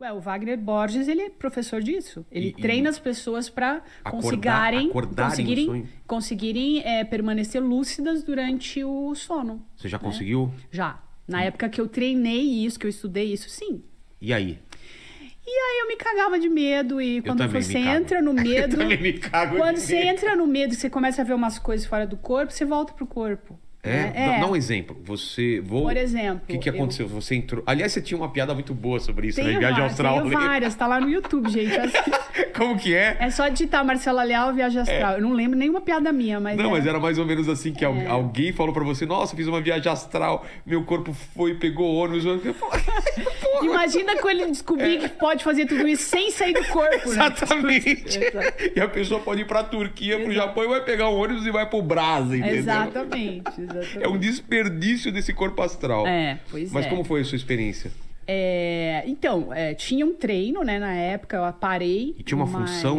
Ué, o Wagner Borges, ele é professor disso. Ele e, treina e as pessoas para conseguirem, conseguirem, conseguirem é, permanecer lúcidas durante o sono. Você já né? conseguiu? Já. Na e... época que eu treinei isso, que eu estudei isso, sim. E aí? E aí eu me cagava de medo e quando você entra no medo, eu me cago quando você medo. entra no medo, você começa a ver umas coisas fora do corpo, você volta pro corpo. É, é. Dá, um é. exemplo. Você. Vou... Por exemplo. O que, que aconteceu? Eu... Você entrou. Aliás, você tinha uma piada muito boa sobre isso, tenho né? Viagem astral. Tem várias, tá lá no YouTube, gente. Assim, Como que é? É só digitar Marcela Leal Viagem Astral. É. Eu não lembro nenhuma piada minha, mas. Não, é. mas era mais ou menos assim que é. alguém falou pra você: nossa, fiz uma viagem astral, meu corpo foi, pegou ônibus. Imagina quando ele descobrir é. que pode fazer tudo isso sem sair do corpo, Exatamente. né? Exatamente. E a pessoa pode ir pra Turquia, Exato. pro Japão e vai pegar um ônibus e vai pro Brasil, entendeu? Exatamente. É um desperdício desse corpo astral. É, pois Mas é. como foi a sua experiência? É, então, é, tinha um treino, né, na época, eu parei. E tinha uma mas... função?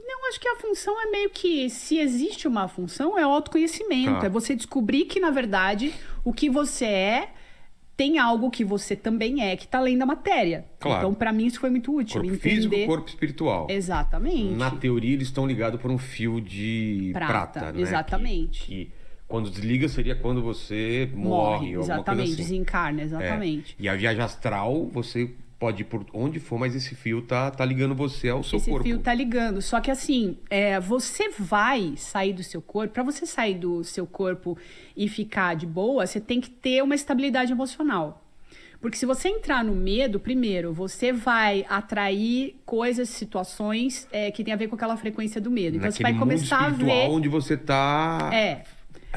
Não, acho que a função é meio que. Se existe uma função, é o autoconhecimento. Tá. É você descobrir que, na verdade, o que você é tem algo que você também é que está além da matéria. Claro. Então, para mim, isso foi muito útil. Corpo entender... físico, corpo espiritual. Exatamente. Na teoria, eles estão ligados por um fio de prata, prata né? Exatamente. Que, que quando desliga seria quando você morre, morre ou coisa assim. desencarna, é. exatamente. É. E a viagem astral, você pode ir por onde for, mas esse fio tá, tá ligando você ao seu esse corpo. Esse fio tá ligando. Só que assim, é, você vai sair do seu corpo. Para você sair do seu corpo e ficar de boa, você tem que ter uma estabilidade emocional. Porque se você entrar no medo, primeiro, você vai atrair coisas, situações é, que tem a ver com aquela frequência do medo. Então Naquele você vai começar mundo a ver. onde você tá. É.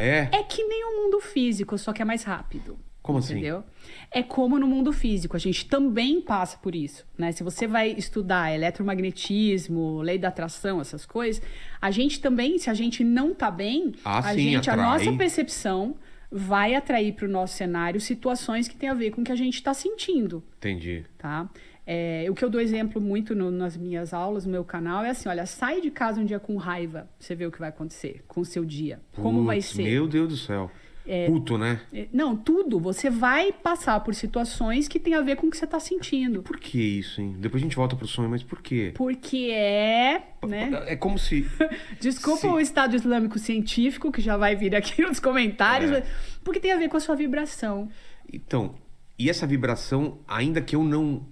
É? É que nem o mundo físico, só que é mais rápido. Como assim? entendeu? assim? É como no mundo físico, a gente também passa por isso, né? Se você vai estudar eletromagnetismo, lei da atração, essas coisas, a gente também, se a gente não tá bem, ah, a sim, gente, atrai. a nossa percepção vai atrair para o nosso cenário situações que tem a ver com o que a gente está sentindo. Entendi. Tá? É, o que eu dou exemplo muito no, nas minhas aulas, no meu canal, é assim: olha, sai de casa um dia com raiva, você vê o que vai acontecer com o seu dia. como vai ser. Meu Deus do céu. É, Puto, né? É, não, tudo. Você vai passar por situações que tem a ver com o que você está sentindo. E por que isso, hein? Depois a gente volta pro sonho, mas por quê? Porque é. Né? É como se. Desculpa se... o Estado Islâmico Científico, que já vai vir aqui nos comentários, é. mas... porque tem a ver com a sua vibração. Então, e essa vibração, ainda que eu não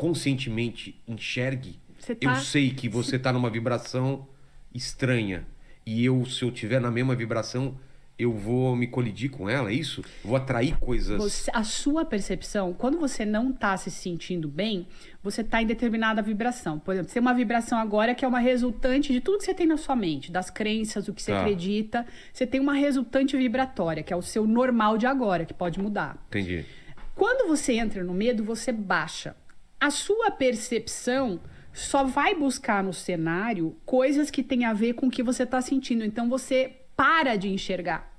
conscientemente enxergue, tá... eu sei que você está numa vibração estranha. E eu, se eu tiver na mesma vibração, eu vou me colidir com ela, é isso? Vou atrair coisas. Você, a sua percepção, quando você não está se sentindo bem, você está em determinada vibração. Por exemplo, você tem uma vibração agora que é uma resultante de tudo que você tem na sua mente, das crenças, o que você tá. acredita. Você tem uma resultante vibratória, que é o seu normal de agora, que pode mudar. Entendi. Quando você entra no medo, você baixa a sua percepção só vai buscar no cenário coisas que têm a ver com o que você está sentindo. Então você para de enxergar.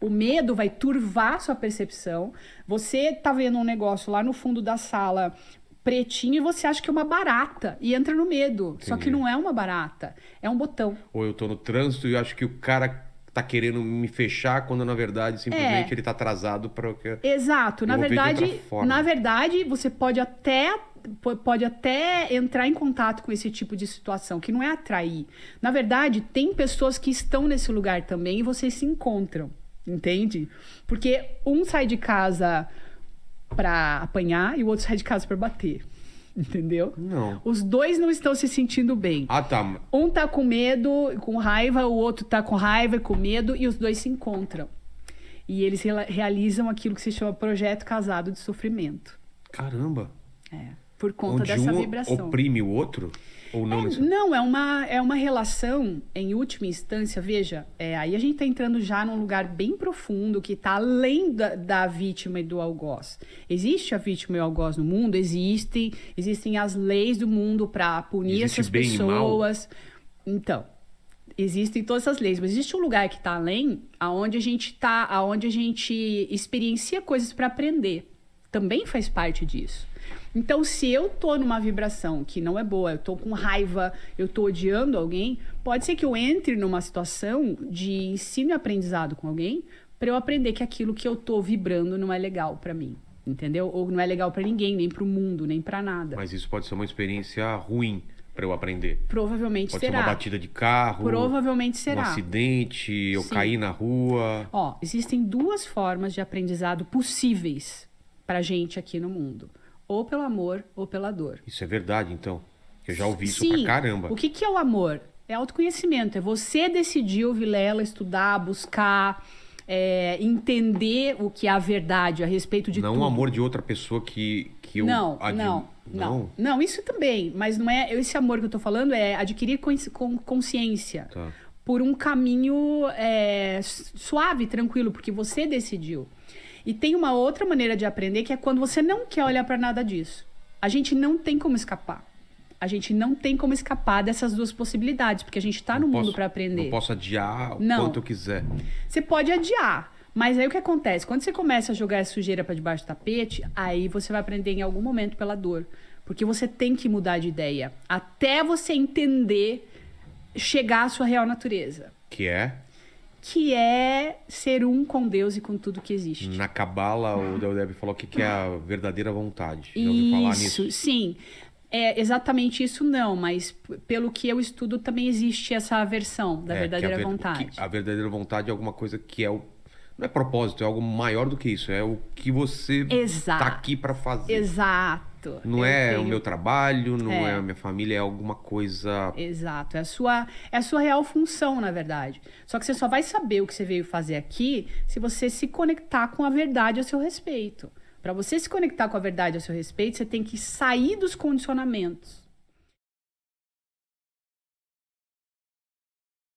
O medo vai turvar sua percepção. Você tá vendo um negócio lá no fundo da sala pretinho e você acha que é uma barata e entra no medo. Entendi. Só que não é uma barata, é um botão. Ou eu tô no trânsito e acho que o cara tá querendo me fechar quando na verdade simplesmente é. ele tá atrasado para o que Exato, na verdade, na verdade, você pode até pode até entrar em contato com esse tipo de situação, que não é atrair. Na verdade, tem pessoas que estão nesse lugar também e vocês se encontram, entende? Porque um sai de casa para apanhar e o outro sai de casa para bater. Entendeu? Não. Os dois não estão se sentindo bem. Ah, tá. Um tá com medo, com raiva, o outro tá com raiva e com medo, e os dois se encontram. E eles realizam aquilo que se chama projeto casado de sofrimento. Caramba! É por conta Onde dessa um vibração. Oprime o outro? Ou não? É, não, é uma, é uma relação, em última instância, veja, é, aí a gente está entrando já num lugar bem profundo que está além da, da, vítima e do algoz. Existe a vítima e o algoz no mundo, existem, existem as leis do mundo para punir existe essas pessoas. Então, existem todas essas leis, mas existe um lugar que está além, aonde a gente está, aonde a gente experiencia coisas para aprender também faz parte disso. Então, se eu tô numa vibração que não é boa, eu tô com raiva, eu tô odiando alguém, pode ser que eu entre numa situação de ensino e aprendizado com alguém para eu aprender que aquilo que eu tô vibrando não é legal para mim, entendeu? Ou não é legal para ninguém, nem para o mundo, nem para nada. Mas isso pode ser uma experiência ruim para eu aprender. Provavelmente Pode será. Pode ser uma batida de carro. Provavelmente será. Um acidente, eu Sim. caí na rua. Ó, existem duas formas de aprendizado possíveis para gente aqui no mundo. Ou pelo amor ou pela dor. Isso é verdade, então. Eu já ouvi Sim. isso pra caramba. O que, que é o amor? É autoconhecimento. É você decidir, Vilela, estudar, buscar, é, entender o que é a verdade a respeito de não tudo. Não o amor de outra pessoa que, que eu não, não, não, não. Não, isso também. Mas não é. Esse amor que eu tô falando é adquirir consciência. Tá. Por um caminho é, suave, tranquilo, porque você decidiu. E tem uma outra maneira de aprender que é quando você não quer olhar para nada disso. A gente não tem como escapar. A gente não tem como escapar dessas duas possibilidades, porque a gente está no posso, mundo para aprender. Eu posso adiar o não. quanto eu quiser. Você pode adiar, mas aí o que acontece? Quando você começa a jogar a sujeira para debaixo do tapete, aí você vai aprender em algum momento pela dor. Porque você tem que mudar de ideia até você entender chegar à sua real natureza. Que é? que é ser um com Deus e com tudo que existe. Na Cabala, o Del falou que, que é a verdadeira vontade. Já ouviu falar nisso? Sim. É, exatamente isso não, mas pelo que eu estudo também existe essa versão da é, verdadeira a ver... vontade. Que a verdadeira vontade é alguma coisa que é o não é propósito, é algo maior do que isso, é o que você está aqui para fazer. Exato. Exato. Não é tenho... o meu trabalho, não é. é. a minha família, é alguma coisa. Exato. É a, sua, é a sua real função, na verdade. Só que você só vai saber o que você veio fazer aqui se você se conectar com a verdade a seu respeito. Para você se conectar com a verdade a seu respeito, você tem que sair dos condicionamentos.